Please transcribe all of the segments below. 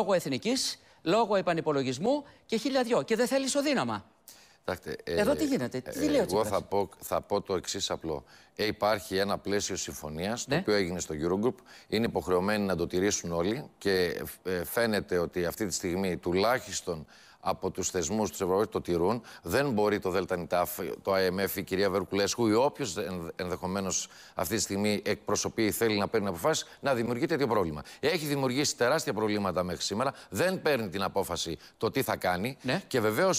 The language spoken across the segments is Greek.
λόγω εθνικής, λόγω επανυπολογισμού και χίλια δυο. Και δεν θέλει ισοδύναμα. Ε, Εδώ τι γίνεται, ε, Εγώ θα πω, θα πω το εξής απλό. Ε, υπάρχει ένα πλαίσιο συμφωνίας, ναι. το οποίο έγινε στο Eurogroup. Είναι υποχρεωμένοι να το τηρήσουν όλοι και ε, φαίνεται ότι αυτή τη στιγμή τουλάχιστον από τους θεσμούς τους Ευρωπαϊκού το τηρούν. Δεν μπορεί το ΔΕΛΤΑΝΙΤΑΦ, το IMF, η κυρία Βερκουλέσκου ή όποιος ενδεχομένως αυτή τη στιγμή εκπροσωπεί ή θέλει να παίρνει αποφάσεις να δημιουργεί τέτοιο πρόβλημα. Έχει δημιουργήσει τεράστια προβλήματα μέχρι σήμερα. Δεν παίρνει την απόφαση το τι θα κάνει. Ναι. Και βεβαίως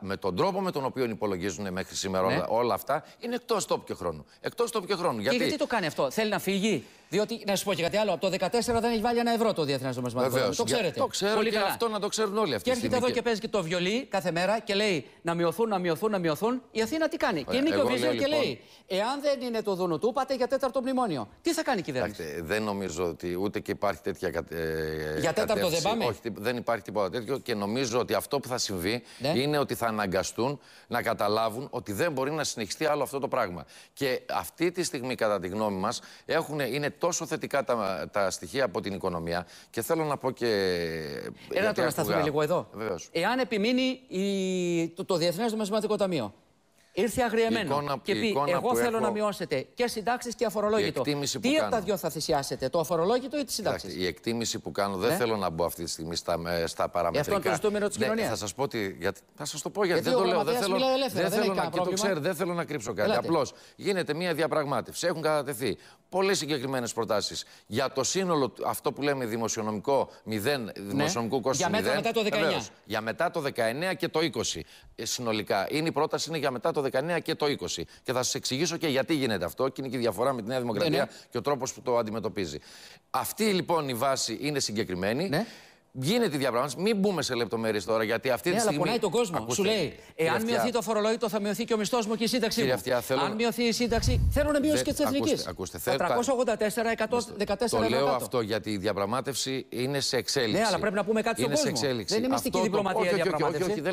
με τον τρόπο με τον οποίο υπολογίζουν μέχρι σήμερα ναι. όλα, αυτά είναι εκτός τόπου και χρόνου. Εκτός τόπου και χρόνου. Γιατί... Και γιατί το κάνει αυτό, θέλει να φύγει. Διότι, να σου πω και κάτι άλλο, από το 2014 δεν έχει βάλει ένα ευρώ το Διεθνές Νομισματικό Το ξέρετε. Το ξέρω Πολύ και καλά. αυτό να το ξέρουν όλοι αυτοί. Και έρχεται εδώ και παίζει και το βιολί κάθε μέρα και λέει να μειωθούν, να μειωθούν, να μειωθούν. Η Αθήνα τι κάνει. Ωραία, και είναι και ο λοιπόν... και λέει, εάν δεν είναι το του, πάτε για τέταρτο μνημόνιο. Τι θα κάνει η κυβέρνηση. δεν νομίζω ότι ούτε και υπάρχει τέτοια κατεύθυνση. Για τέταρτο δεν πάμε. Όχι, δεν υπάρχει τίποτα τέτοιο και νομίζω ότι αυτό που θα συμβεί ναι. είναι ότι θα αναγκαστούν να καταλάβουν ότι δεν μπορεί να συνεχιστεί άλλο αυτό το πράγμα. Και αυτή τη στιγμή, κατά τη γνώμη μας, είναι τόσο θετικά τα, τα στοιχεία από την οικονομία. Και θέλω να πω και. ένα τώρα σταθούμε λίγο εδώ. Βεβαίως. Εάν επιμείνει η, το, το Διεθνές Νομισματικό Ταμείο, Ήρθε αγριεμένο. και πει: Εγώ θέλω να μειώσετε και συντάξεις και αφορολόγητο. Τι από τα δύο θα θυσιάσετε, το αφορολόγητο ή τις συντάξεις. Η εκτίμηση που κάνω, δεν ε? θέλω να μπω αυτή τη στιγμή στα, στα παραμετρικά. Αυτό το ζητούμενο τη ναι, κοινωνία. Θα σας πω θα σας το πω γιατί, δεν το λέω. Δεν θέλω, δεν θέλω να, το ξέρω, δεν θέλω να κρύψω κάτι. Απλώς γίνεται μια διαπραγμάτευση. Έχουν κατατεθεί πολλέ συγκεκριμένες προτάσεις για το σύνολο αυτό που λέμε δημοσιονομικό μηδέν, ναι. δημοσιονομικού κόστου Για μετά το 19. Για μετά το 19 και το 20 ε, συνολικά. Είναι η πρόταση είναι για μετά το 19 και το 20. Και θα σας εξηγήσω και γιατί γίνεται αυτό, και είναι και η διαφορά με τη Νέα ναι, Δημοκρατία ναι. και ο τρόπος που το αντιμετωπίζει. Αυτή λοιπόν η βάση είναι συγκεκριμένη. Ναι. Γίνεται η διαπραγμάτευση. Μην μπούμε σε λεπτομέρειες τώρα, γιατί αυτή ναι, τη στιγμή. Αλλά πονάει τον κόσμο. Ακούστε, Σου λέει, εάν «Ε, αυτιά... μειωθεί το φορολόγητο, θα μειωθεί και ο μισθός μου και η σύνταξή Αυτιά, θέλω... Αν μειωθεί η σύνταξη, θέλουν μείωση και της εθνικής. Ακούστε, Ακούστε, 384, 114 Το λέω αυτό, γιατί η διαπραγμάτευση είναι σε εξέλιξη. Ναι, αλλά πρέπει να πούμε κάτι στον κόσμο. Δεν είναι μυστική διπλωματία η διαπραγμάτευση. Και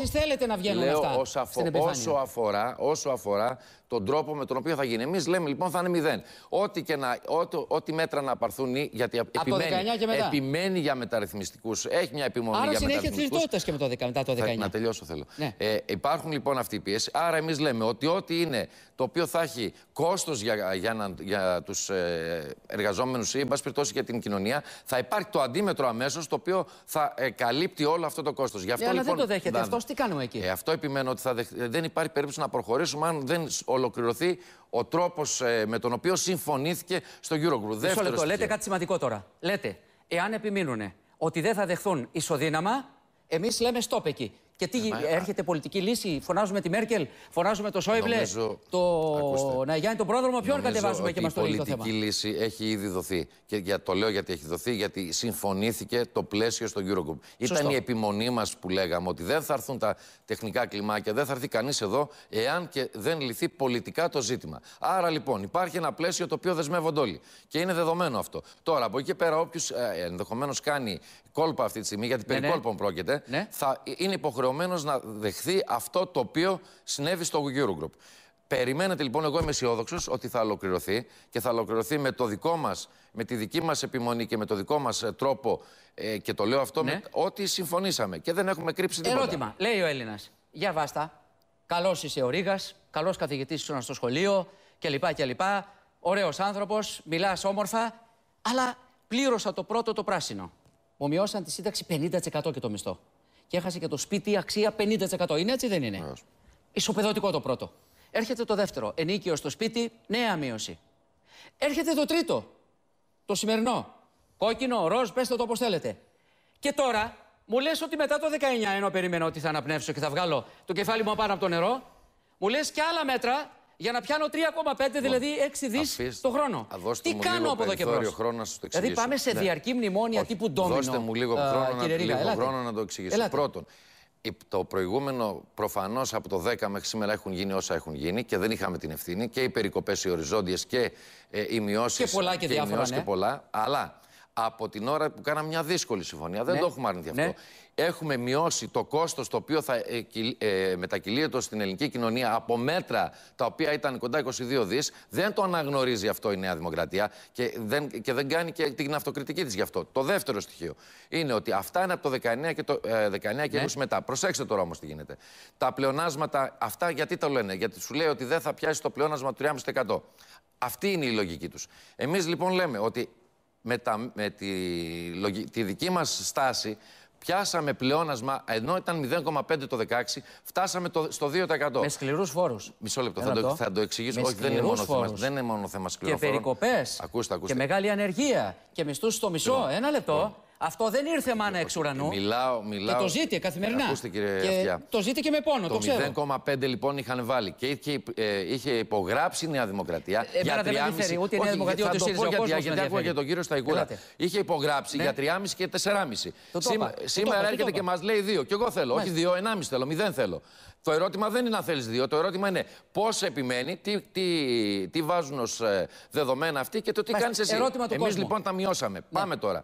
εσείς θέλετε να βγαίνουν αυτά. Όσο αφορά τον τρόπο με τον οποίο θα γίνει. Εμείς λέμε λοιπόν θα είναι μηδέν. Ό,τι, ό,τι, μέτρα να απαρθούν, γιατί επιμένει, επιμένει για μεταρρυθμίσεις μεταρρυθμιστικού. Έχει μια επιμονή Άρα για μεταρρυθμιστικού. Άρα συνέχεια τη και μετά το 19. Θα, να τελειώσω θέλω. Ναι. Ε, υπάρχουν λοιπόν αυτοί οι πιέσει. Άρα εμείς λέμε ότι ό,τι είναι το οποίο θα έχει κόστος για, για, για τους ε, εργαζόμενους ή, εν πάση περιπτώσει, για την κοινωνία, θα υπάρχει το αντίμετρο αμέσως το οποίο θα ε, καλύπτει όλο αυτό το κόστος. Ναι, αυτό λοιπόν, δεν το δέχεται. Αυτός τι κάνουμε εκεί. Ε, αυτό επιμένω ότι θα δεν υπάρχει περίπτωση να προχωρήσουμε αν δεν ολοκληρωθεί ο τρόπος ε, με τον οποίο συμφωνήθηκε στο Eurogroup. Δεύτερο. Λέτε κάτι σημαντικό τώρα. Λέτε, εάν επιμείνουν ότι δεν θα δεχθούν ισοδύναμα, εμείς λέμε stop εκεί. Και τι ε, έρχεται πολιτική λύση, φωνάζουμε τη Μέρκελ, φωνάζουμε το Σόιμπλε, νομίζω... το τον πρόδρομο, ποιον κατεβάζουμε και μας το λέει Η πολιτική λύση έχει ήδη δοθεί. Και για, το λέω γιατί έχει δοθεί, γιατί συμφωνήθηκε το πλαίσιο στο Eurogroup. Ήταν η επιμονή μας που λέγαμε ότι δεν θα έρθουν τα τεχνικά κλιμάκια, δεν θα έρθει κανείς εδώ, εάν και δεν λυθεί πολιτικά το ζήτημα. Άρα λοιπόν υπάρχει ένα πλαίσιο το οποίο δεσμεύονται όλοι. Και είναι δεδομένο αυτό. Τώρα από εκεί πέρα, όποιος ε, ενδεχομένως κάνει κόλπα αυτή τη στιγμή, γιατί ναι, περί ναι, ναι. πρόκειται, θα ε, είναι υποχρεωμένος υποχρεωμένος να δεχθεί αυτό το οποίο συνέβη στο Eurogroup. Περιμένετε λοιπόν, εγώ είμαι αισιόδοξος ότι θα ολοκληρωθεί και θα ολοκληρωθεί με το δικό μας, με τη δική μας επιμονή και με το δικό μας ε, τρόπο. Ε, και το λέω αυτό, ναι. με, ότι συμφωνήσαμε και δεν έχουμε κρύψει τίποτα. Ερώτημα, λέει ο Έλληνας. Για βάστα. Καλός είσαι ο ρήγας, καλός καθηγητής ήσουν στο σχολείο κλπ. κλπ. Ωραίος άνθρωπος, μιλάς όμορφα, αλλά πλήρωσα το πρώτο το πράσινο. Μου μειώσαν τη σύνταξη 50% και το μισθό και έχασε και το σπίτι αξία 50%. Είναι έτσι, δεν είναι. Yes. Ισοπεδωτικό το πρώτο. Έρχεται το δεύτερο. Ενίκιο στο σπίτι, νέα μείωση. Έρχεται το τρίτο. Το σημερινό. Κόκκινο, ροζ, πέστε το όπως θέλετε. Και τώρα μου λες ότι μετά το 19, ενώ περίμενα ότι θα αναπνεύσω και θα βγάλω το κεφάλι μου πάνω από το νερό, μου λες και άλλα μέτρα για να πιάνω 3,5 δηλαδή 6 δι το χρόνο. Τι κάνω από εδώ και δηλαδή εξηγήσω. Δηλαδή πάμε σε ναι. διαρκή μνημόνια τύπου ντόμινο. Δώστε μου λίγο χρόνο να το εξηγήσω. Πρώτον, το προηγούμενο προφανώς από το 10 μέχρι σήμερα έχουν γίνει όσα έχουν γίνει και δεν είχαμε την ευθύνη και οι περικοπές οι οριζόντιες και ε, οι μειώσεις και πολλά και, και διάφορα ναι. πολλά αλλά από την ώρα που κάναμε μια δύσκολη συμφωνία, δεν ναι. το έχουμε αρνηθεί αυτό έχουμε μειώσει το κόστος το οποίο θα ε, ε στην ελληνική κοινωνία από μέτρα τα οποία ήταν κοντά 22 δις. Δεν το αναγνωρίζει αυτό η Νέα Δημοκρατία και δεν, και δεν κάνει και την αυτοκριτική της γι' αυτό. Το δεύτερο στοιχείο είναι ότι αυτά είναι από το 19 και, το, 19 ε, και ναι. μετά. Προσέξτε τώρα όμως τι γίνεται. Τα πλεονάσματα αυτά γιατί τα λένε. Γιατί σου λέει ότι δεν θα πιάσει το πλεονάσμα του 3,5%. Αυτή είναι η λογική τους. Εμείς λοιπόν λέμε ότι με, τα, τη, τη δική μας στάση Πιάσαμε πλεόνασμα, ενώ ήταν 0,5 το 16, φτάσαμε το, στο 2%. Με σκληρούς φόρους. Μισό λεπτό, θα το, θα το εξηγήσω. Με Όχι, δεν είναι, μόνο θέμα, δεν είναι μόνο θέμα Ακούστε, Και Και μεγάλη ανεργία. Και μισθούς στο μισό. Λοιπόν. Ένα λεπτό. Λοιπόν. Αυτό δεν ήρθε μάνα εξ ουρανού. Μιλάω, μιλάω. Ε, και το ζήτηκε καθημερινά. Το ζήτη και με πόνο, το, το ξέρω. 0,5 λοιπόν είχαν βάλει. Και είχε, ε, υπογράψει η Νέα Δημοκρατία. Ε, για 3,5 δεν ενδιαφέρει ούτε η Νέα Δημοκρατία ο γιατί άκουγα και τον κύριο Σταϊκούρα. Είχε υπογράψει ναι. για 3,5 και 4,5. Σήμερα έρχεται και μας λέει 2. Και εγώ θέλω. Ναι. Όχι 2, 1,5 θέλω, 0 θέλω. Το ερώτημα δεν είναι αν θέλεις δύο. Το ερώτημα είναι πώς επιμένει, τι, βάζουν ως δεδομένα αυτοί και το τι κάνεις εσύ. Εμεί λοιπόν τα μειώσαμε. Ναι. Πάμε τώρα.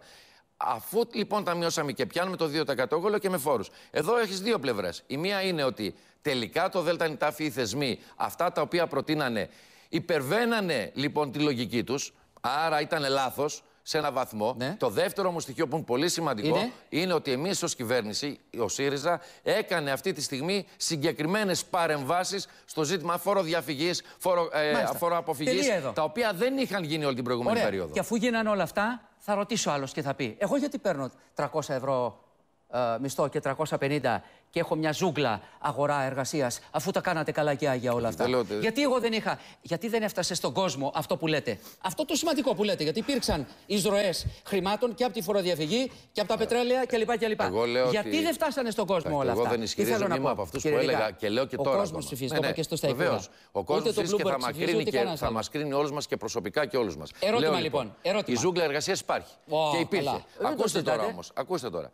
Αφού λοιπόν τα μειώσαμε και πιάνουμε το 2% όλο και με φόρους. Εδώ έχεις δύο πλευρές. Η μία είναι ότι τελικά το ΔΝΤ ή θεσμοί, αυτά τα οποία προτείνανε, υπερβαίνανε λοιπόν τη λογική τους. Άρα ήταν λάθος σε ένα βαθμό. Ναι. Το δεύτερο μου στοιχείο που είναι πολύ σημαντικό είναι, ότι εμείς ως κυβέρνηση, ο ΣΥΡΙΖΑ, έκανε αυτή τη στιγμή συγκεκριμένες παρεμβάσεις στο ζήτημα φοροδιαφυγής, φορο, ε, φοροαποφυγή, τα οποία δεν είχαν γίνει όλη την προηγούμενη περίοδο. Και αφού γίνανε όλα αυτά, θα ρωτήσω άλλος και θα πει. Εγώ γιατί παίρνω 300 ευρώ ε, μισθό και 350 και έχω μια ζούγκλα αγορά εργασίας, αφού τα κάνατε καλά και άγια όλα αυτά. Γιατί εγώ δεν είχα. Γιατί δεν έφτασε στον κόσμο αυτό που λέτε. Αυτό το σημαντικό που λέτε. Γιατί υπήρξαν εισρωές χρημάτων και από τη φοροδιαφυγή και από τα ε, πετρέλαια κλπ. κλπ. Εγώ γιατί δεν φτάσανε στον κόσμο όλα αυτά. Εγώ δεν ισχυρίζομαι από αυτούς που έλεγα και λέω και τώρα. Ο κόσμο ψηφίζει. Ναι, ναι, και στο Ο κόσμος ψηφίζει και θα μας κρίνει, μας κρίνει όλους μας και προσωπικά και όλους μας. Ερώτημα λοιπόν. λοιπόν η ζούγκλα εργασίας υπάρχει. Και υπήρχε. Ακούστε τώρα όμως. Ακούστε τώρα.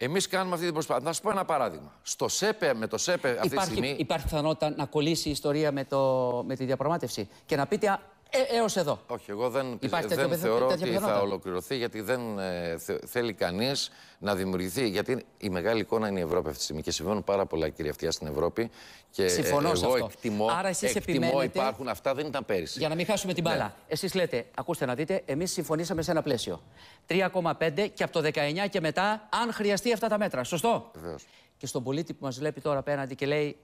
Εμείς κάνουμε αυτή την προσπάθεια. Να σου πω ένα παράδειγμα. Στο ΣΕΠΕ, με το ΣΕΠΕ αυτή τη στιγμή. Υπάρχει πιθανότητα να κολλήσει η ιστορία με, το, με τη διαπραγμάτευση και να πείτε ε, έως εδώ. Όχι, εγώ δεν, Υπάρχει δεν θεωρώ ότι θα ολοκληρωθεί γιατί δεν ε, θέλει κανείς να δημιουργηθεί. Γιατί η μεγάλη εικόνα είναι η Ευρώπη αυτή τη στιγμή και συμβαίνουν πάρα πολλά κύρια στην Ευρώπη. Και ε, Συμφωνώ εγώ αυτό. εκτιμώ, Άρα εσείς εκτιμώ υπάρχουν αυτά, δεν ήταν πέρυσι. Για να μην χάσουμε την ναι. μπάλα. Ναι. Εσείς λέτε, ακούστε να δείτε, εμείς συμφωνήσαμε σε ένα πλαίσιο. 3,5 και από το 19 και μετά, αν χρειαστεί αυτά τα μέτρα. Σωστό. Βεβαίως. Και στον πολίτη που μας βλέπει τώρα απέναντι και λέει.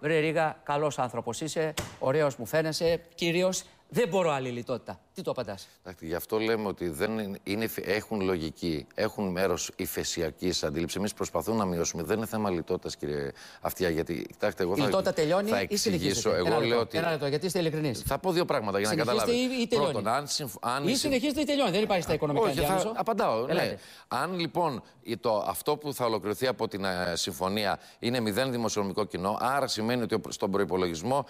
Βρε Ρίγα, καλός άνθρωπος είσαι, ωραίος μου φαίνεσαι, κυρίως. Δεν μπορώ άλλη λιτότητα. Τι το απαντάς. Γι' αυτό λέμε ότι δεν είναι, έχουν λογική, έχουν μέρος ηφαισιακή αντίληψης. Εμείς προσπαθούμε να μειώσουμε. Δεν είναι θέμα λιτότητας, κύριε Αυτιά. Γιατί, κοιτάξτε, εγώ θα, λιτότητα τελειώνει θα ή συνεχίζει. Εγώ ένα λέω λεπτό, ότι. Ένα λεπτό, γιατί είστε ειλικρινείς. Θα πω δύο πράγματα για να καταλάβετε. Πρώτον, αν, συμφ... ή συνεχίζεται ή τελειώνει. Δεν υπάρχει στα οικονομικά Όχι, θα... Απαντάω. Ναι. Αν λοιπόν το, αυτό που θα ολοκληρωθεί από την ε, συμφωνία είναι μηδέν δημοσιονομικό κοινό, άρα σημαίνει ότι στον προπολογισμό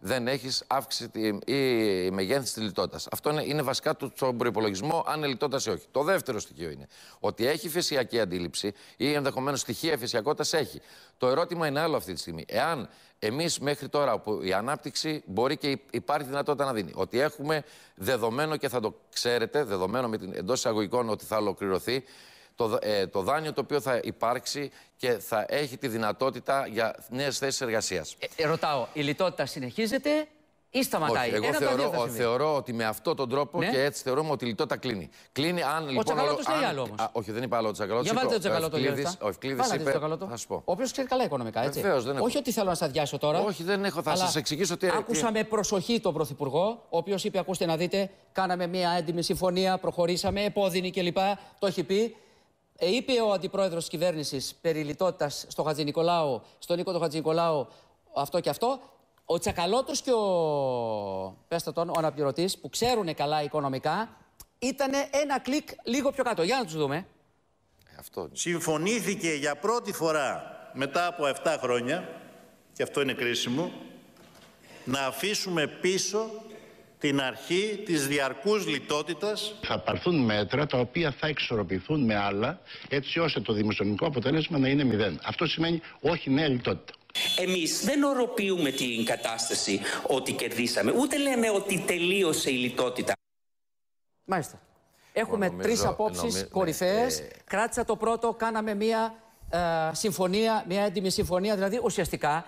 δεν έχει αύξηση ή μεγέθυνση της λιτότητας. Αυτό είναι, είναι βασικά το, στον προπολογισμό, αν ελιτότητα ή όχι. Το δεύτερο στοιχείο είναι ότι έχει φυσιακή αντίληψη ή ενδεχομένως στοιχεία φυσιακότητας έχει. Το ερώτημα είναι άλλο αυτή τη στιγμή. Εάν εμείς μέχρι τώρα που η ανάπτυξη μπορεί και υπάρχει δυνατότητα να δίνει, ότι έχουμε δεδομένο και θα το ξέρετε, δεδομένο με την εντός εισαγωγικών ότι θα ολοκληρωθεί το, ε, το δάνειο το οποίο θα υπάρξει και θα έχει τη δυνατότητα για νέες θέσεις εργασίας. Ε, ε, ρωτάω, η λιτότητα συνεχίζεται ή σταματάει. εγώ θεωρώ, θεωρώ ότι με αυτόν τον τρόπο ναι. και έτσι θεωρούμε ότι η λιτότητα κλείνει. Κλείνει αν ο λοιπόν. Ο Τσακαλώτος λέει άλλο όμως. Όχι, δεν είπα άλλο ο Τσακαλώτος. Για βάλτε το Τσακαλώτο Ο Ευκλήδης είπε. Θα σου πω. Ο οποίος ξέρει καλά οικονομικά, έτσι. Βεβαίως, δεν Όχι ότι θέλω να σας αδειάσω τώρα. Όχι, δεν έχω, θα σας εξηγήσω τι Άκουσα με προσοχή τον Πρωθυπουργό, ο οποίος είπε, ακούστε να δείτε, κάναμε μια έντιμη συμφωνία, προχωρήσαμε, επώδυνη κλπ. Το έχει πει. Ε, είπε ο αντιπρόεδρος της κυβέρνησης περί λιτότητας στο στον Νίκο του Χατζηνικολάου αυτό και αυτό. Ο Τσακαλώτος και ο. Πέστε τον, ο αναπληρωτής, που ξέρουν καλά οικονομικά, ήταν ένα κλικ λίγο πιο κάτω. Για να τους δούμε. Αυτό. Συμφωνήθηκε για πρώτη φορά μετά από 7 χρόνια, και αυτό είναι κρίσιμο, να αφήσουμε πίσω την αρχή της διαρκούς λιτότητας. Θα παρθούν μέτρα τα οποία θα εξορροπηθούν με άλλα έτσι ώστε το δημοσιονομικό αποτέλεσμα να είναι μηδέν. Αυτό σημαίνει όχι νέα λιτότητα. Εμείς, δεν οροποιούμε την κατάσταση ότι κερδίσαμε, ούτε λέμε ότι τελείωσε η λιτότητα. Μάλιστα. Έχουμε τρεις ε, απόψεις ναι, κορυφαίες. Ε, Κράτησα το πρώτο, κάναμε μία ε, συμφωνία, μία έντιμη συμφωνία. Δηλαδή ουσιαστικά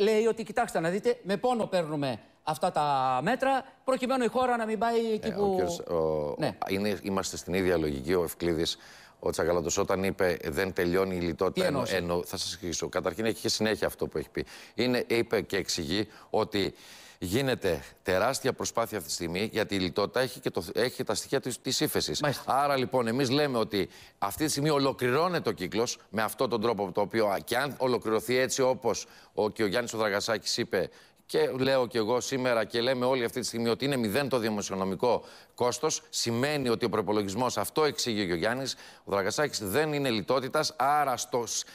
λέει ότι κοιτάξτε να δείτε με πόνο παίρνουμε αυτά τα μέτρα, προκειμένου η χώρα να μην πάει εκεί που. Ναι. είμαστε στην ίδια λογική. Ο ο Τσακαλώτος όταν είπε Δεν τελειώνει η λιτότητα. Εννοώ, θα σας εξηγήσω. Καταρχήν έχει και συνέχεια αυτό που έχει πει. Είναι, είπε και εξηγεί ότι γίνεται τεράστια προσπάθεια αυτή τη στιγμή γιατί η λιτότητα έχει και, το, έχει τα στοιχεία της της ύφεσης. Άρα λοιπόν, εμείς λέμε ότι αυτή τη στιγμή ολοκληρώνεται ο κύκλος με αυτόν τον τρόπο το οποίο και αν ολοκληρωθεί έτσι όπως ο, ο Γιάννης Οδραγασάκης είπε και λέω και εγώ σήμερα και λέμε όλοι αυτή τη στιγμή ότι είναι μηδέν το δημοσιονομικό κόστος. Σημαίνει ότι ο προπολογισμός, αυτό εξήγηκε ο Γιάννης, ο Δραγκασάκη δεν είναι λιτότητας. Άρα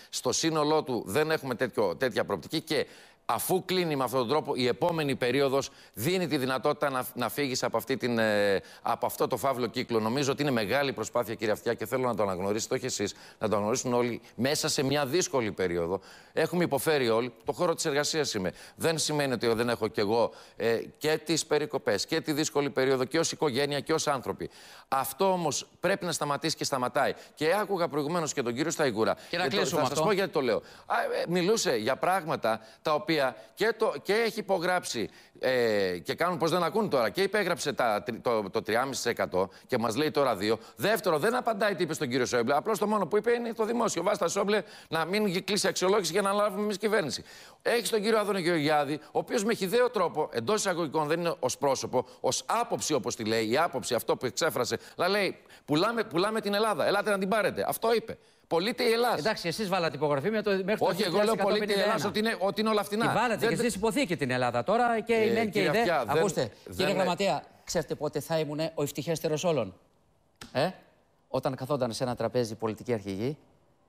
στο, σύνολό του δεν έχουμε τέτοιο, τέτοια προοπτική. Και αφού κλείνει με αυτόν τον τρόπο, η επόμενη περίοδος δίνει τη δυνατότητα να, να φύγεις από, αυτή ε, από αυτό το φαύλο κύκλο. Νομίζω ότι είναι μεγάλη προσπάθεια, κύριε Αυτιά, και θέλω να το αναγνωρίσετε, όχι εσείς, να το αναγνωρίσουν όλοι μέσα σε μια δύσκολη περίοδο. Έχουμε υποφέρει όλοι. Το χώρο της εργασίας είμαι. Δεν σημαίνει ότι δεν έχω κι εγώ ε, και τις περικοπές και τη δύσκολη περίοδο και ως οικογένεια και ως άνθρωποι. Αυτό όμως πρέπει να σταματήσει και σταματάει. Και άκουγα προηγουμένως και τον κύριο Σταϊγούρα. Και να κλείσουμε. Θα σας πω γιατί το λέω. Α, ε, μιλούσε για πράγματα τα οποία και, το, και έχει υπογράψει ε, και κάνουν πως δεν ακούν τώρα και υπέγραψε τα, το, το 3,5% και μας λέει τώρα 2. Δεύτερο, δεν απαντάει τι είπε στον κύριο Σόμπλε Απλώς το μόνο που είπε είναι το δημόσιο. βάζει τα Σόμπλε να μην κλείσει αξιολόγηση για να λάβουμε εμείς κυβέρνηση. Έχεις τον κύριο Άδωνο Γεωργιάδη, ο οποίος με χιδαίο τρόπο, εντός εισαγωγικών δεν είναι ως πρόσωπο, ως άποψη όπως τη λέει, η άποψη αυτό που εξέφρασε, λέει πουλάμε, πουλάμε την Ελλάδα, ελάτε να την πάρετε. Αυτό είπε. Πολίτη Ελλάδα. Εντάξει, εσείς βάλατε υπογραφή με το μέχρι Όχι, εγώ λέω πολίτη Ελλάδα ότι είναι, ότι είναι όλα φθηνά. βάλατε δεν... και εσείς υποθήκη την Ελλάδα τώρα και ε, η Λέν και η ΔΕΝ. Ακούστε, κύριε Γραμματέα, ξέρετε πότε θα ήμουν ο ευτυχέστερος όλων. Ε? Όταν καθόταν σε ένα τραπέζι πολιτικοί αρχηγοί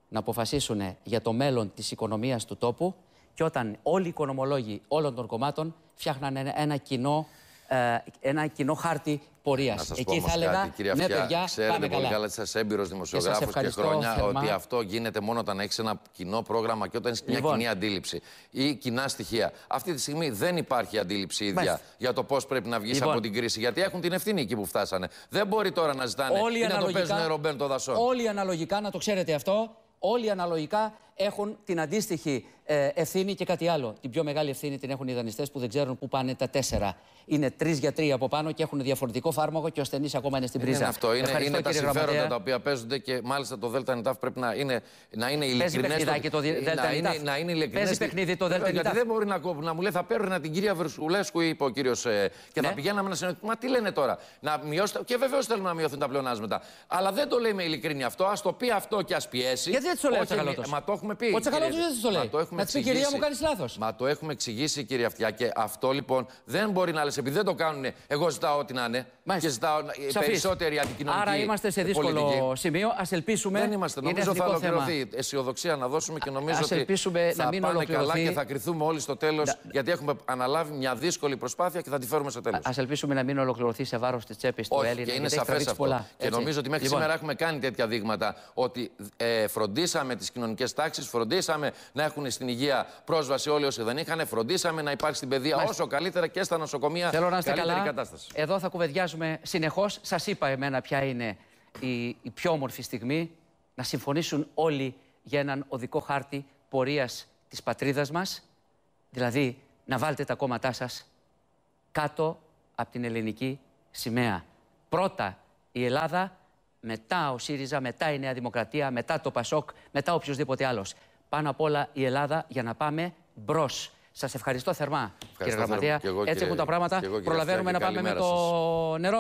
να αποφασίσουν για το μέλλον της οικονομίας του τόπου και όταν όλοι οι οικονομολόγοι όλων των κομμάτων φτιάχναν ένα κοινό ε, ένα κοινό χάρτη πορείας. Εκεί θα έλεγα, κάτι, κυρία ναι, ξέρετε πολύ καλά. ότι είσαι έμπειρο δημοσιογράφος και, και, χρόνια θερμά. ότι αυτό γίνεται μόνο όταν έχεις ένα κοινό πρόγραμμα και όταν έχεις λοιπόν. μια κοινή αντίληψη ή κοινά στοιχεία. Αυτή τη στιγμή δεν υπάρχει αντίληψη ίδια για το πώς πρέπει να βγεις λοιπόν. από την κρίση. Γιατί έχουν την ευθύνη εκεί που φτάσανε. Δεν μπορεί τώρα να ζητάνε όλοι ή να το παίζουν ρομπέν το δασόν. Όλοι αναλογικά, να το ξέρετε αυτό, όλοι αναλογικά έχουν την αντίστοιχη ε, ευθύνη και κάτι άλλο. Την πιο μεγάλη ευθύνη την έχουν οι δανειστές που δεν ξέρουν πού πάνε τα τέσσερα. Είναι τρεις για τρία από πάνω και έχουν διαφορετικό φάρμακο και ο ασθενής ακόμα είναι στην ε, πρίζα. Είναι αυτό. Είναι, είναι τα συμφέροντα τα οποία παίζονται και μάλιστα το ΔΕΛΤΑ πρέπει να είναι, να είναι ειλικρινέ. Παίζει το ε, Να είναι ειλικρινές. Παίζει παιχνίδι το ΔΕΛΤΑ Γιατί δεν μπορεί να, να μου λέει θα παίρνω την κυρία Βερσουλέσκου, είπε ο κύριος. Και θα ναι. πηγαίναμε να συνεχίσουμε. Μα τι λένε τώρα. Να μειώσετε. Και βεβαίως θέλουν να μειωθούν τα πλεονάσματα. Αλλά δεν το λέει με ειλικρίνη αυτό. Ας το πει αυτό και ας πιέσει. Γιατί δεν το λέει Μα το έχουμε πει. Ο Τσακαλώτο δεν το λέει. Το να κυρία μου, κάνεις λάθος. Μα το έχουμε εξηγήσει, κυρία Αυτιά, και αυτό λοιπόν δεν μπορεί να λες, επειδή δεν το κάνουν. Εγώ ζητάω ό,τι να είναι. Μάλιστα. Και ζητάω Σαφής. περισσότερη αντικοινωνική. Άρα είμαστε σε δύσκολο πολιτική. σημείο. Ας ελπίσουμε. Δεν είμαστε. Είναι νομίζω θα ολοκληρωθεί. η Αισιοδοξία να δώσουμε και νομίζω ας ελπίσουμε ότι να θα μην πάνε καλά και θα κρυθούμε όλοι στο τέλος. Γιατί έχουμε αναλάβει μια δύσκολη προσπάθεια και θα τη φέρουμε στο τέλος. Α ελπίσουμε να μην ολοκληρωθεί σε βάρος της τσέπης του Έλληνα. Και είναι σαφέ αυτό. Και νομίζω ότι μέχρι λοιπόν. σήμερα έχουμε κάνει τέτοια δείγματα ότι ε, φροντίσαμε τις κοινωνικές τάξεις φροντίσαμε να έχουν στην υγεία πρόσβαση όλοι όσοι δεν είχαν, φροντίσαμε να υπάρχει στην παιδεία όσο καλύτερα και στα νοσοκομεία. Θέλω να είστε καλά. Κατάσταση. Εδώ θα κουβεντιάζουμε συνεχώς. Σας είπα εμένα ποια είναι η, η πιο όμορφη στιγμή να συμφωνήσουν όλοι για έναν οδικό χάρτη πορείας της πατρίδας μας. Δηλαδή να βάλετε τα κόμματά σας κάτω από την ελληνική σημαία. Πρώτα η Ελλάδα μετά ο ΣΥΡΙΖΑ, μετά η Νέα Δημοκρατία, μετά το ΠΑΣΟΚ, μετά οποιοδήποτε άλλος. Πάνω απ' όλα η Ελλάδα για να πάμε μπρος. Σας ευχαριστώ θερμά, ευχαριστώ κύριε Γραμματέα. Έτσι έχουν τα πράγματα. Προλαβαίνουμε να πάμε με το νερό.